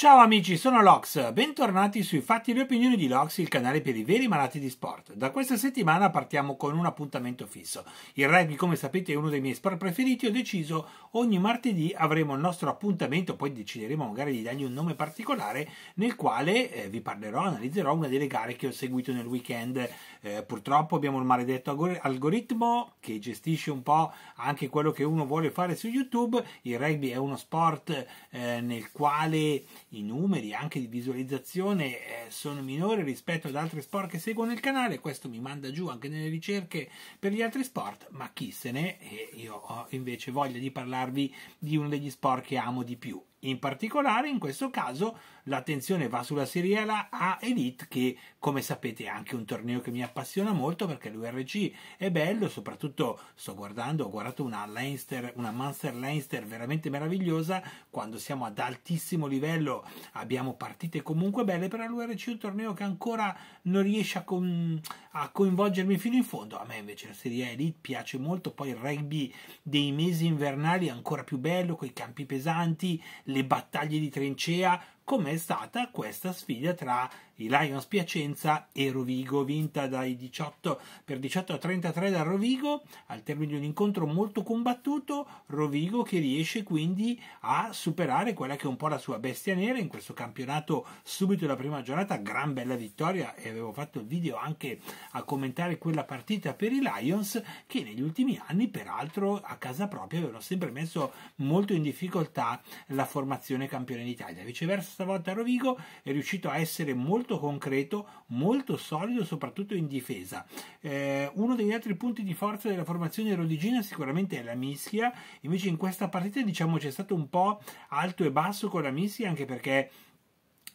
Ciao amici, sono Lox, bentornati sui Fatti e le opinioni di Lox, il canale per i veri malati di sport. Da questa settimana partiamo con un appuntamento fisso. Il rugby, come sapete, è uno dei miei sport preferiti. Ho deciso ogni martedì avremo il nostro appuntamento, poi decideremo magari di dargli un nome particolare, nel quale eh, vi parlerò, analizzerò una delle gare che ho seguito nel weekend. Eh, purtroppo abbiamo il maledetto algoritmo che gestisce un po' anche quello che uno vuole fare su YouTube. Il rugby è uno sport eh, nel quale i numeri anche di visualizzazione eh, sono minori rispetto ad altri sport che seguono il canale, questo mi manda giù anche nelle ricerche per gli altri sport, ma chi se ne è? io ho invece voglia di parlarvi di uno degli sport che amo di più, in particolare, in questo caso, l'attenzione va sulla Serie A Elite, che come sapete è anche un torneo che mi appassiona molto perché l'URC è bello, soprattutto sto guardando, ho guardato una Leinster, una Munster Leinster veramente meravigliosa, quando siamo ad altissimo livello abbiamo partite comunque belle, però l'URC è un torneo che ancora non riesce a, con, a coinvolgermi fino in fondo, a me invece la Serie A Elite piace molto, poi il rugby dei mesi invernali è ancora più bello, con i campi pesanti, le battaglie di trincea com'è stata questa sfida tra i Lions Piacenza e Rovigo, vinta dai 18 per 18 a 33 da Rovigo, al termine di un incontro molto combattuto, Rovigo che riesce quindi a superare quella che è un po' la sua bestia nera in questo campionato subito la prima giornata, gran bella vittoria e avevo fatto il video anche a commentare quella partita per i Lions che negli ultimi anni peraltro a casa propria avevano sempre messo molto in difficoltà la formazione campione d'Italia. Viceversa stavolta Rovigo è riuscito a essere molto concreto, molto solido, soprattutto in difesa. Eh, uno degli altri punti di forza della formazione rodigina sicuramente è la mischia, invece in questa partita diciamo c'è stato un po' alto e basso con la mischia anche perché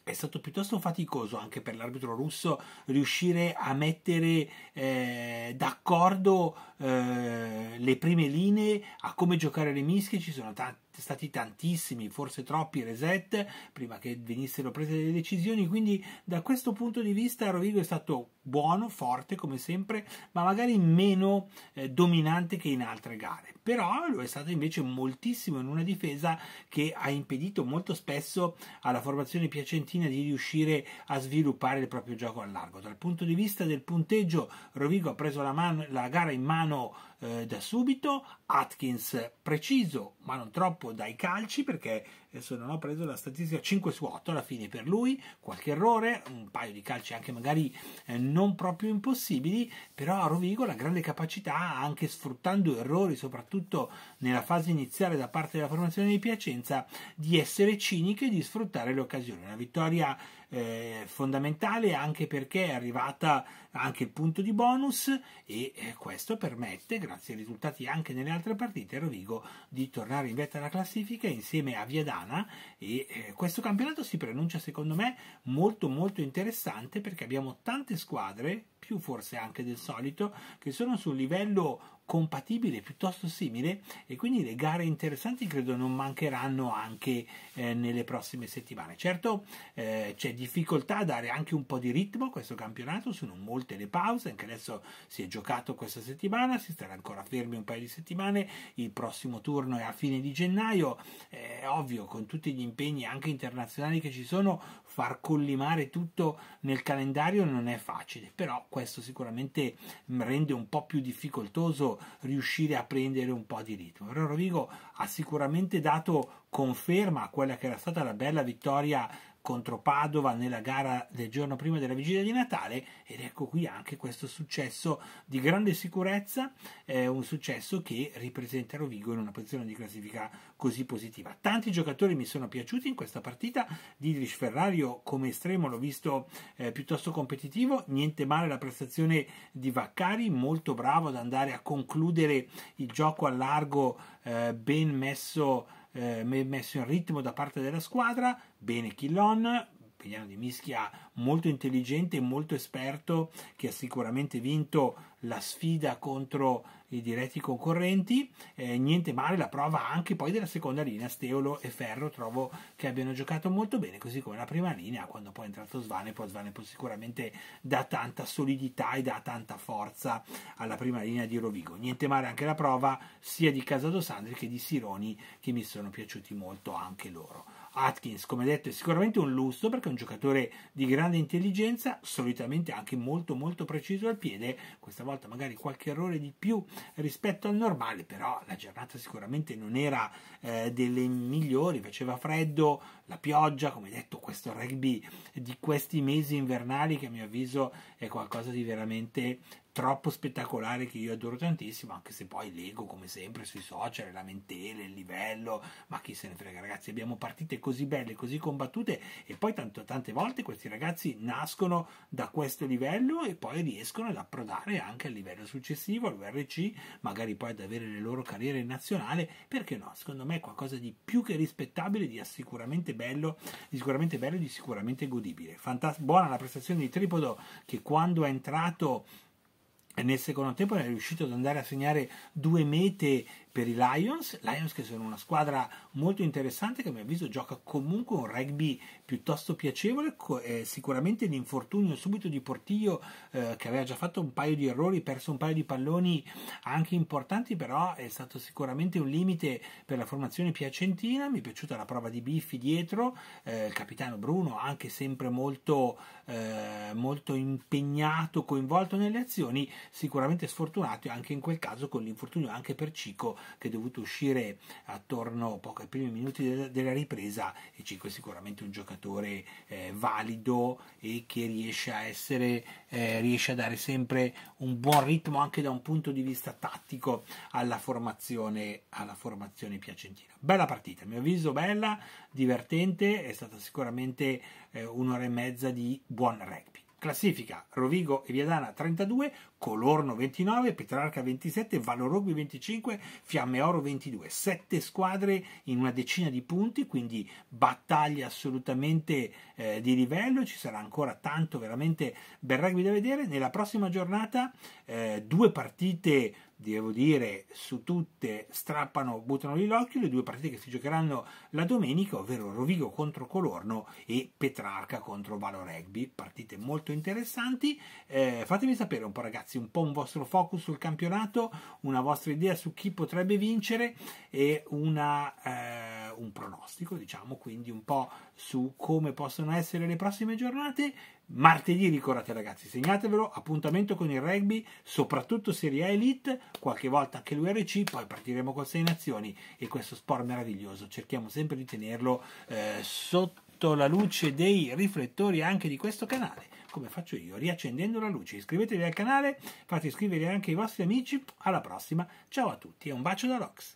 è stato piuttosto faticoso anche per l'arbitro russo riuscire a mettere eh, d'accordo eh, le prime linee, a come giocare le mischie, ci sono tanti stati tantissimi, forse troppi reset prima che venissero prese le decisioni, quindi da questo punto di vista Rovigo è stato buono, forte come sempre, ma magari meno eh, dominante che in altre gare. Però lo è stato invece moltissimo in una difesa che ha impedito molto spesso alla formazione piacentina di riuscire a sviluppare il proprio gioco a largo. Dal punto di vista del punteggio, Rovigo ha preso la, man- la gara in mano eh, da subito, Atkins preciso ma non troppo dai calci perché adesso eh, non ho preso la statistica 5 su 8 alla fine per lui, qualche errore, un paio di calci anche magari eh, non proprio impossibili, però a Rovigo la grande capacità anche sfruttando errori soprattutto nella fase iniziale da parte della formazione di Piacenza di essere ciniche e di sfruttare le occasioni. Una vittoria eh, fondamentale anche perché è arrivata anche il punto di bonus e eh, questo permette, grazie ai risultati anche nelle altre partite, Rovigo di tornare in vetta alla classifica insieme a Viadana e eh, questo campionato si preannuncia secondo me molto molto interessante perché abbiamo tante squadre più forse anche del solito, che sono su un livello compatibile, piuttosto simile e quindi le gare interessanti credo non mancheranno anche eh, nelle prossime settimane. Certo eh, c'è difficoltà a dare anche un po' di ritmo a questo campionato, sono molte le pause, anche adesso si è giocato questa settimana, si starà ancora fermi un paio di settimane, il prossimo turno è a fine di gennaio. Eh, ovvio, con tutti gli impegni anche internazionali che ci sono, far collimare tutto nel calendario non è facile, però questo sicuramente mm, rende un po' più difficoltoso riuscire a prendere un po' di ritmo. Però Rovigo ha sicuramente dato conferma a quella che era stata la bella vittoria contro Padova nella gara del giorno prima della vigilia di Natale ed ecco qui anche questo successo di grande sicurezza, eh, un successo che ripresenta Rovigo in una posizione di classifica così positiva. Tanti giocatori mi sono piaciuti in questa partita, Didrich Ferrario come estremo l'ho visto eh, piuttosto competitivo, niente male la prestazione di Vaccari, molto bravo ad andare a concludere il gioco a largo eh, ben messo eh, messo in ritmo da parte della squadra, bene Chillon, piano di mischia molto intelligente e molto esperto che ha sicuramente vinto la sfida contro i diretti concorrenti, eh, niente male la prova anche poi della seconda linea, Steolo e Ferro trovo che abbiano giocato molto bene, così come la prima linea quando poi è entrato Svanepo, Svanepo sicuramente dà tanta solidità e dà tanta forza alla prima linea di Rovigo, niente male anche la prova sia di Casado Sandri che di Sironi che mi sono piaciuti molto anche loro. Atkins, come detto, è sicuramente un lusso perché è un giocatore di grande intelligenza, solitamente anche molto molto preciso al piede, questa volta volta magari qualche errore di più rispetto al normale, però la giornata sicuramente non era eh, delle migliori, faceva freddo, la pioggia, come detto questo rugby di questi mesi invernali che a mio avviso è qualcosa di veramente troppo spettacolare che io adoro tantissimo, anche se poi leggo come sempre sui social, lamentele, il livello, ma chi se ne frega ragazzi, abbiamo partite così belle, così combattute e poi tanto, tante volte questi ragazzi nascono da questo livello e poi riescono ad approdare anche al livello successivo, all'URC, magari poi ad avere le loro carriere in nazionale, perché no? Secondo me è qualcosa di più che rispettabile, di sicuramente bello, di sicuramente bello, e di sicuramente godibile. Fantas- buona la prestazione di Tripodo che quando è entrato nel secondo tempo era riuscito ad andare a segnare due mete per i Lions, Lions che sono una squadra molto interessante che a mio avviso gioca comunque un rugby piuttosto piacevole, eh, sicuramente l'infortunio subito di Portillo eh, che aveva già fatto un paio di errori, perso un paio di palloni anche importanti, però è stato sicuramente un limite per la formazione piacentina, mi è piaciuta la prova di Biffi dietro, eh, il capitano Bruno anche sempre molto, eh, molto impegnato, coinvolto nelle azioni, sicuramente sfortunato anche in quel caso con l'infortunio anche per Cico che è dovuto uscire attorno poco ai primi minuti della ripresa e Cico è sicuramente un giocatore eh, valido e che riesce a essere eh, riesce a dare sempre un buon ritmo anche da un punto di vista tattico alla formazione, alla formazione piacentina. Bella partita, a mio avviso bella, divertente, è stata sicuramente eh, un'ora e mezza di buon rugby. Classifica Rovigo e Viadana 32 Colorno 29, Petrarca 27, Valorogui 25, Fiamme Oro 22. Sette squadre in una decina di punti, quindi battaglie assolutamente eh, di livello, ci sarà ancora tanto veramente bel rugby da vedere. Nella prossima giornata eh, due partite devo dire, su tutte strappano, buttano lì l'occhio le due partite che si giocheranno la domenica, ovvero Rovigo contro Colorno e Petrarca contro Valo Rugby, partite molto interessanti. Eh, fatemi sapere un po' ragazzi ragazzi un po' un vostro focus sul campionato, una vostra idea su chi potrebbe vincere e una, eh, un pronostico, diciamo, quindi un po' su come possono essere le prossime giornate. Martedì ricordate ragazzi, segnatevelo, appuntamento con il rugby, soprattutto Serie A Elite, qualche volta anche l'URC, poi partiremo con 6 Nazioni e questo sport meraviglioso, cerchiamo sempre di tenerlo eh, sotto la luce dei riflettori anche di questo canale come faccio io, riaccendendo la luce. Iscrivetevi al canale, fate iscrivere anche i vostri amici. Alla prossima, ciao a tutti e un bacio da Rox.